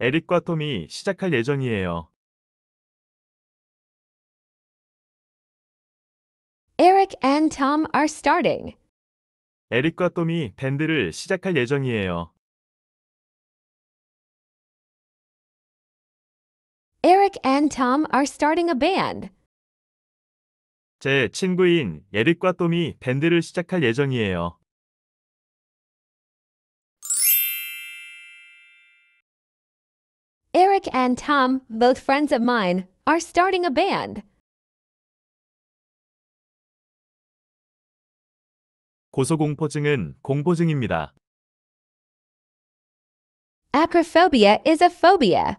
에릭과 톰이 시작할 예정이에요. Eric and Tom are starting. 에릭과 톰이 밴드를 시작할 예정이에요. Eric and Tom are starting a band. 제 친구인 에릭과 톰이 밴드를 시작할 예정이에요. Nick and Tom, both friends of mine, are starting a band. '고소공포증'은 공포증입니다. Acrophobia is a phobia.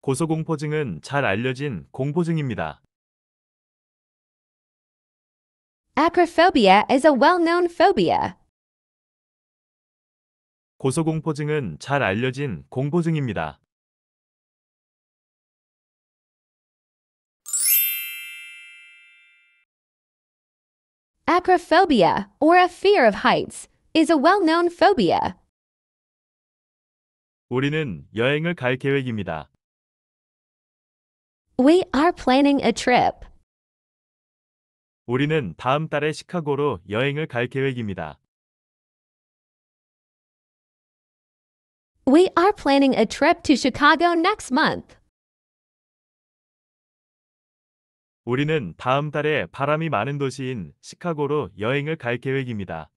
고소공포증은 잘 알려진 공포증입니다. Acrophobia is a well-known phobia. 고소공포증은 잘 알려진 공포증입니다. Acrophobia, or a fear of heights, is a well-known phobia. 우리는 여행을 갈 계획입니다. We are planning a trip. 우리는 다음 달에 시카고로 여행을 갈 계획입니다. We are planning a trip to Chicago next month. 우리는 다음 달에 바람이 많은 도시인 시카고로 여행을 갈 계획입니다.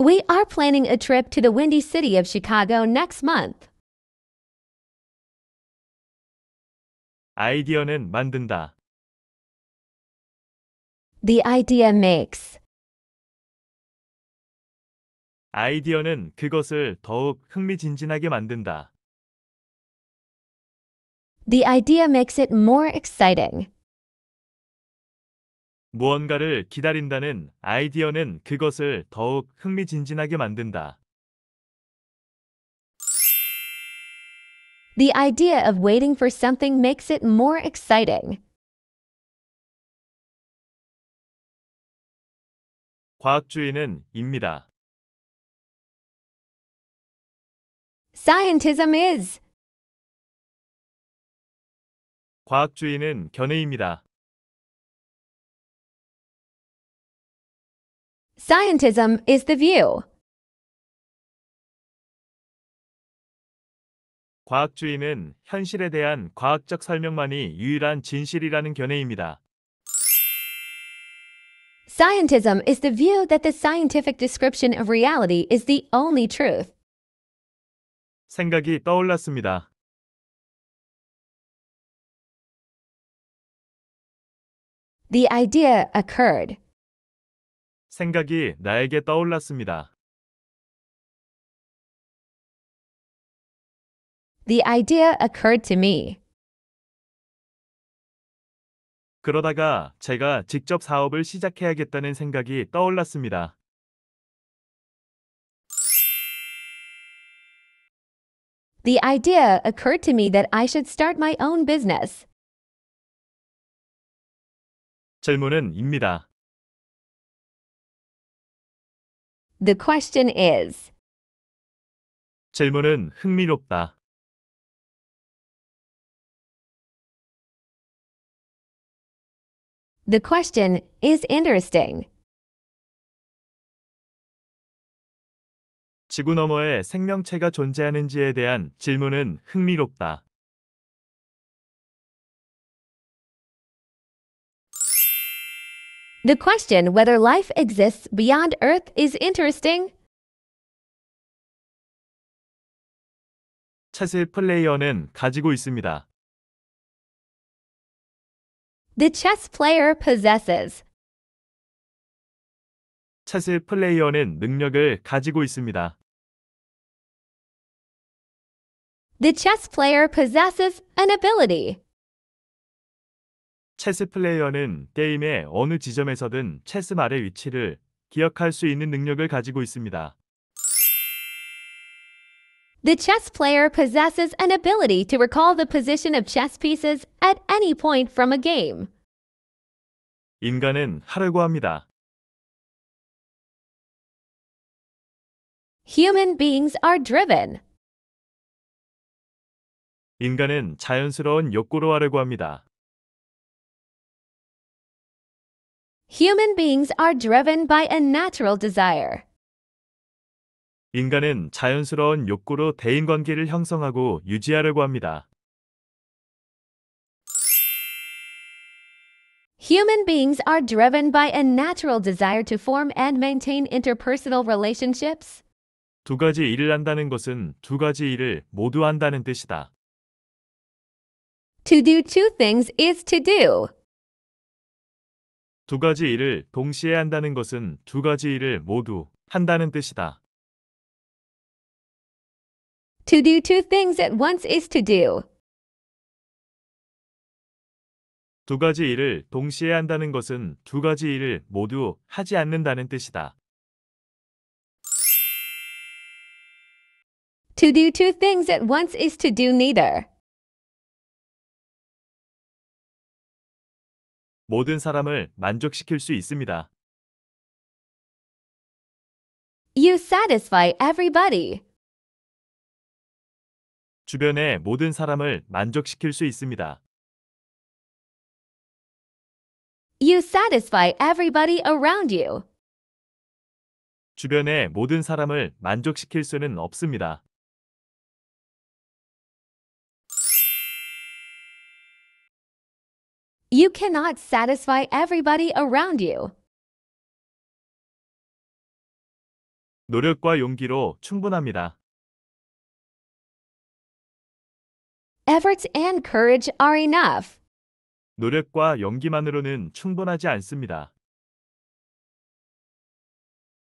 We are planning a trip to the windy city of Chicago next month. 아이디어는 만든다. The idea makes. 아이디어는 그것을 더욱 흥미진진하게 만든다. The idea makes it more exciting. 무언가를 기다린다는 아이디어는 그것을 더욱 흥미진진하게 만든다. The idea of waiting for something makes it more exciting. 과학주의는 입니다. Scientism is. 과학주의는 견해입니다. Scientism is the view. 과학주의는 현실에 대한 과학적 설명만이 유일한 진실이라는 견해입니다. Scientism is the view that the scientific description of reality is the only truth. 생각이 떠올랐습니다. 생각이 나에게 떠올랐습니다. The idea occurred to me. 그러다가 제가 직접 사업을 시작해야겠다는 생각이 떠올랐습니다. the idea occurred to me that I should start my own business. 질문은 입니다. The question is, 질문은 흥미롭다. the question is interesting. 지구 너머에 생명체가 존재하는지에 대한 질문은 흥미롭다. The question whether life exists beyond Earth is interesting. 챗의 플레이어는 가지고 있습니다. The chess player possesses. 챗의 플레이어는 능력을 가지고 있습니다. The chess player possesses an ability. 체스 플레이어는 게임의 어느 지점에서든 체스말의 위치를 기억할 수 있는 능력을 가지고 있습니다. The chess player possesses an ability to recall the position of chess pieces at any point from a game. 인간은 하려고 합니다. Human beings are driven. 인간은 자연스러운 욕구로 하려고 합니다. Human beings are driven by a natural desire. 인간은 자연스러운 욕구로 대인관계를 형성하고 유지하려고 합니다. Human beings are driven by a natural desire to form and maintain interpersonal relationships. 두 가지 일을 한다는 것은 두 가지 일을 모두 한다는 뜻이다. To do two things is to do. 두 가지 일을 동시에 한다는 것은 두 가지 일을 모두 한다는 뜻이다. To do two things at once is to do. 두 가지 일을 동시에 한다는 것은 두 가지 일을 모두 하지 않는다는 뜻이다. To do two things at once is to do neither. 모든 사람을 만족시킬 수 있습니다. You satisfy everybody. 주변의 모든 사람을 만족시킬 수 있습니다. You satisfy everybody around you. 주변의 모든 사람을 만족시킬 수는 없습니다. You cannot satisfy everybody around you. 노력과 용기로 충분합니다. Efforts and courage are enough. 노력과 용기만으로는 충분하지 않습니다.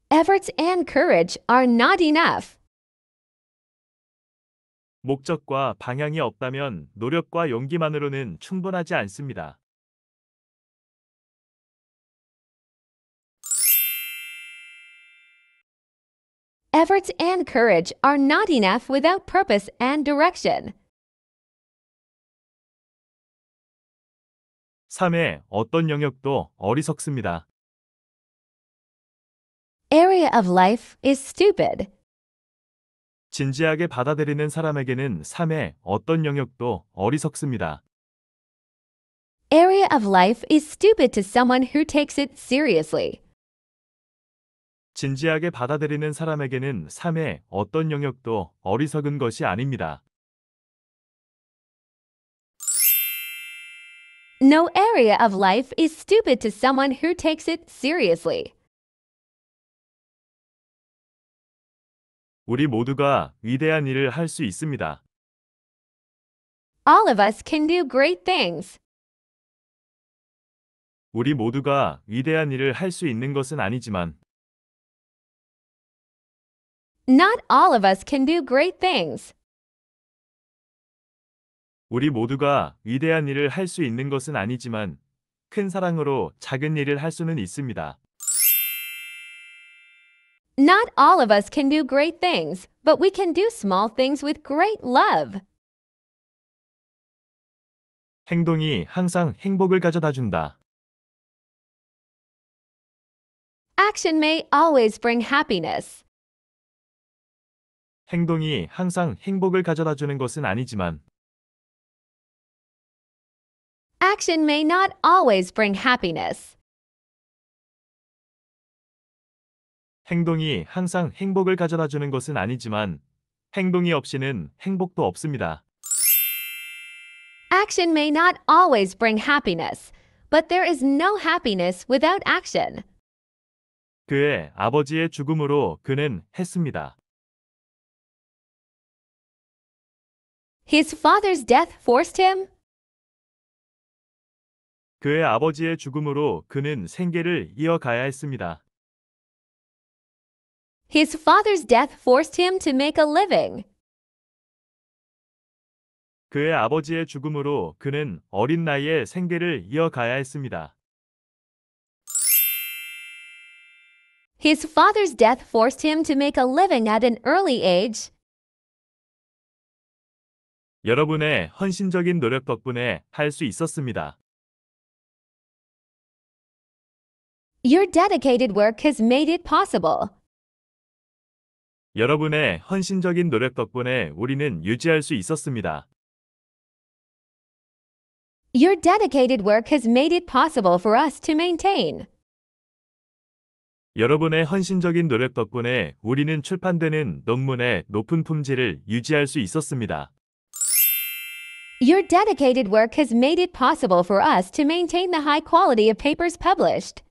Efforts and courage are not enough. 목적과 방향이 없다면 노력과 용기만으로는 충분하지 않습니다. Efforts and courage are not enough without purpose and direction. 어떤 영역도 어리석습니다. Area of life is stupid. 진지하게 받아들이는 사람에게는 어떤 영역도 어리석습니다. Area of life is stupid to someone who takes it seriously. 진지하게 받아들이는 사람에게는 삶의 어떤 영역도 어리석은 것이 아닙니다. No area of life is stupid to someone who takes it seriously. 우리 모두가 위대한 일을 할 수 있습니다. All of us can do great things. 우리 모두가 위대한 일을 할 수 있는 것은 아니지만 Not all of us can do great things. 우리 모두가 위대한 일을 할 수 있는 것은 아니지만 큰 사랑으로 작은 일을 할 수는 있습니다. Not all of us can do great things, but we can do small things with great love. 행동이 항상 행복을 가져다 준다. Action may always bring happiness. 행동이 항상 행복을 가져다 주는 것은 아니지만 Action may not always bring happiness. 행동이 항상 행복을 가져다 주는 것은 아니지만 행동이 없이는 행복도 없습니다. Action may not always bring happiness, but there is no happiness without action. 그의 아버지의 죽음으로 그는 했습니다. His father's death forced him? 그의 아버지의 죽음으로 그는 생계를 이어가야 했습니다. His father's death forced him to make a living. 그의 아버지의 죽음으로 그는 어린 나이에 생계를 이어가야 했습니다. His father's death forced him to make a living at an early age. 여러분의 헌신적인 노력 덕분에 할 수 있었습니다. Your dedicated work has made it possible. 여러분의 헌신적인 노력 덕분에 우리는 유지할 수 있었습니다. Your dedicated work has made it possible for us to maintain. 여러분의 헌신적인 노력 덕분에 우리는 출판되는 논문의 높은 품질을 유지할 수 있었습니다. Your dedicated work has made it possible for us to maintain the high quality of papers published.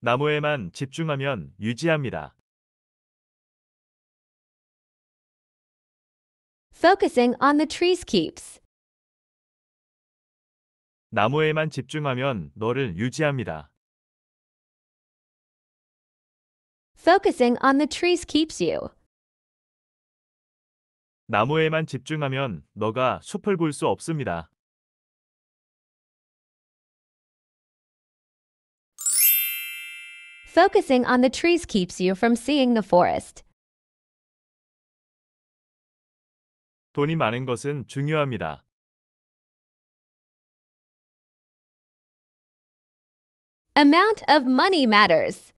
나무에만 집중하면 유지합니다. Focusing on the trees keeps. 나무에만 집중하면 너를 유지합니다. Focusing on the trees keeps you. 나무에만 집중하면 너가 숲을 볼 수 없습니다. Focusing on the trees keeps you from seeing the forest. 돈이 많은 것은 중요합니다. Amount of money matters.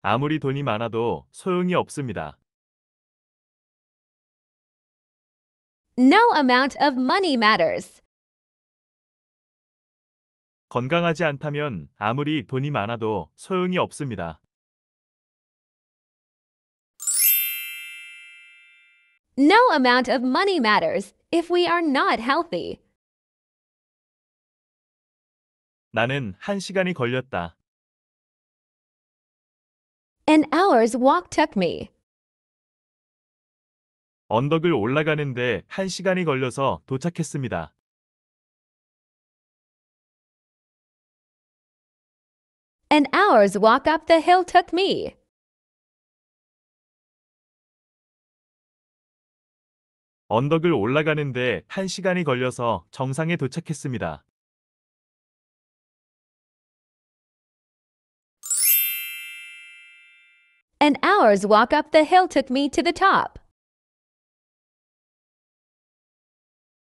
아무리 돈이 많아도 소용이 없습니다. No amount of money matters. 건강하지 않다면 아무리 돈이 많아도 소용이 없습니다. No amount of money matters if we are not healthy. 나는 한 시간이 걸렸다. An hour's walk took me. 언덕을 올라가는데 1시간이 걸려서 도착했습니다. An hour's walk up the hill took me. 언덕을 올라가는데 1시간이 걸려서 정상에 도착했습니다. An hour's walk up the hill took me to the top.